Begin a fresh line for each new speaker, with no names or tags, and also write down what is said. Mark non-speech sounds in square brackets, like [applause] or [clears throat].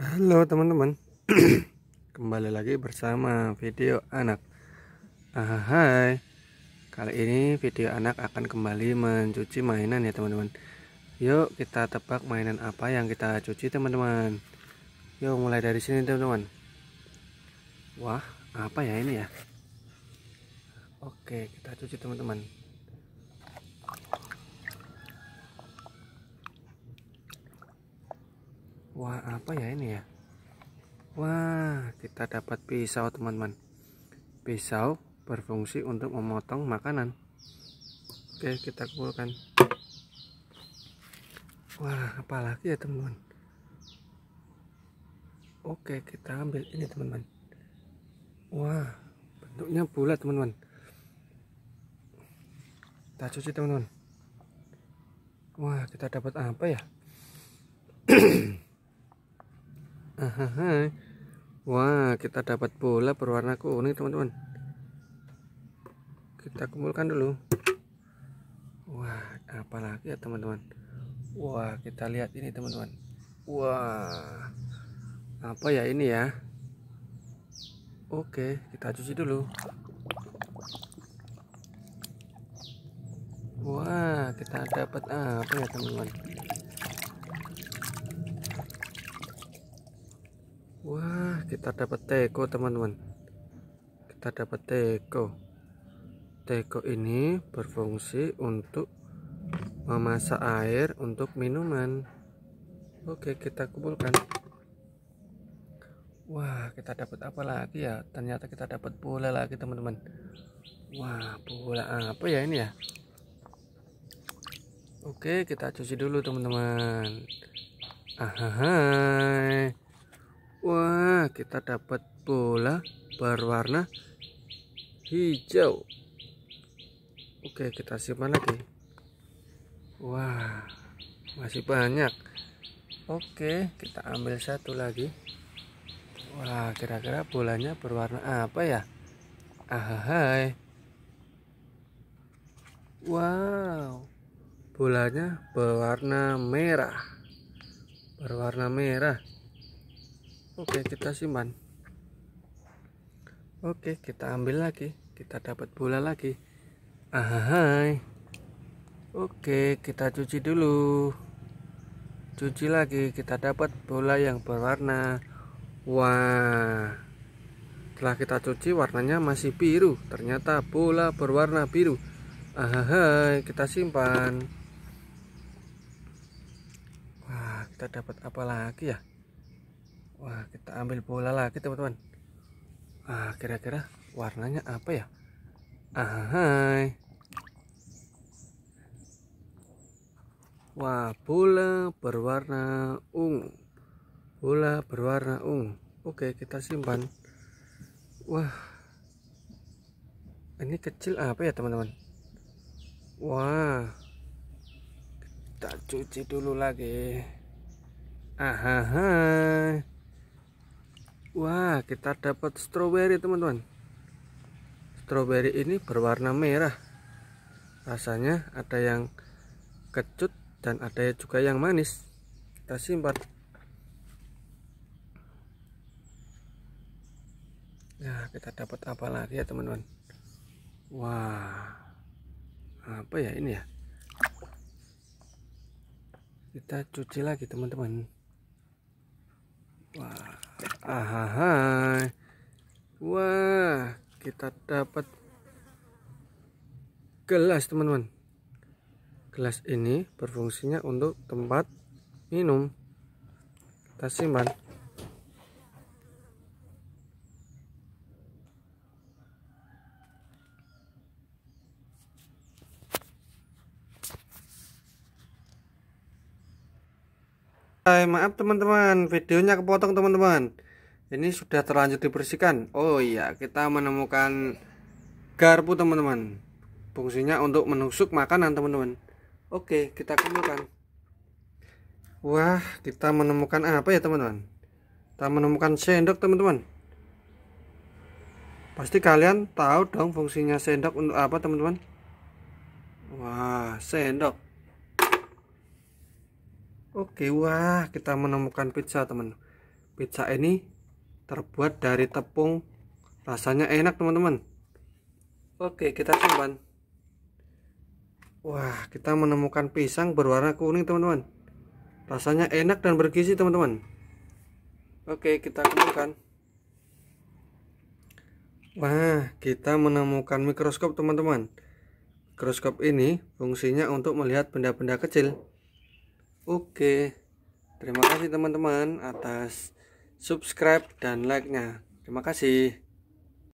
Halo teman-teman [clears throat] Kembali lagi bersama video anak ah, Hai Kali ini video anak akan kembali mencuci mainan ya teman-teman Yuk kita tebak mainan apa yang kita cuci teman-teman Yuk mulai dari sini teman-teman Wah apa ya ini ya Oke kita cuci teman-teman wah apa ya ini ya wah kita dapat pisau teman-teman pisau berfungsi untuk memotong makanan oke kita kumpulkan wah apalagi ya teman-teman oke kita ambil ini teman-teman wah bentuknya bulat teman-teman kita cuci teman-teman wah kita dapat apa ya [clears throat] Wah, kita dapat bola berwarna kuning, teman-teman. Kita kumpulkan dulu. Wah, apalagi ya, teman-teman. Wah, kita lihat ini, teman-teman. Wah. Apa ya ini ya? Oke, kita cuci dulu. Wah, kita dapat apa ya, teman-teman? Wah, kita dapat teko, teman-teman. Kita dapat teko. Teko ini berfungsi untuk memasak air untuk minuman. Oke, kita kumpulkan. Wah, kita dapat apa lagi ya? Ternyata kita dapat bola lagi, teman-teman. Wah, bola apa ya ini ya? Oke, kita cuci dulu, teman-teman. Ahai. Wah, kita dapat bola berwarna hijau. Oke, kita simpan lagi. Wah, masih banyak. Oke, kita ambil satu lagi. Wah, kira-kira bolanya berwarna apa ya? Ahai. Wow. Bolanya berwarna merah. Berwarna merah. Oke kita simpan Oke kita ambil lagi kita dapat bola lagi ahai Oke kita cuci dulu cuci lagi kita dapat bola yang berwarna wah setelah kita cuci warnanya masih biru ternyata bola berwarna biru ahai kita simpan wah kita dapat apa lagi ya Wah kita ambil bola lagi teman-teman ah kira-kira warnanya apa ya ah, hai Wah bola berwarna ungu Bola berwarna ungu Oke kita simpan Wah Ini kecil apa ya teman-teman Wah Kita cuci dulu lagi hai. Wah, kita dapat strawberry, teman-teman. Strawberry ini berwarna merah. Rasanya ada yang kecut dan ada juga yang manis. Kita simpan. Nah, kita dapat apa lagi ya, teman-teman? Wah. Apa ya ini ya? Kita cuci lagi, teman-teman. Wah ahahai wah kita dapat gelas teman-teman gelas ini berfungsinya untuk tempat minum kita simpan Hai, maaf teman-teman, videonya kepotong teman-teman ini sudah terlanjur dibersihkan oh iya kita menemukan garpu teman-teman fungsinya untuk menusuk makanan teman-teman oke kita kumpulkan wah kita menemukan apa ya teman-teman kita menemukan sendok teman-teman pasti kalian tahu dong fungsinya sendok untuk apa teman-teman wah sendok oke wah kita menemukan pizza teman-teman pizza ini terbuat dari tepung rasanya enak teman-teman oke kita simpan wah kita menemukan pisang berwarna kuning teman-teman rasanya enak dan bergizi teman-teman oke kita kembangkan wah kita menemukan mikroskop teman-teman mikroskop ini fungsinya untuk melihat benda-benda kecil oke terima kasih teman-teman atas subscribe dan like-nya. Terima kasih.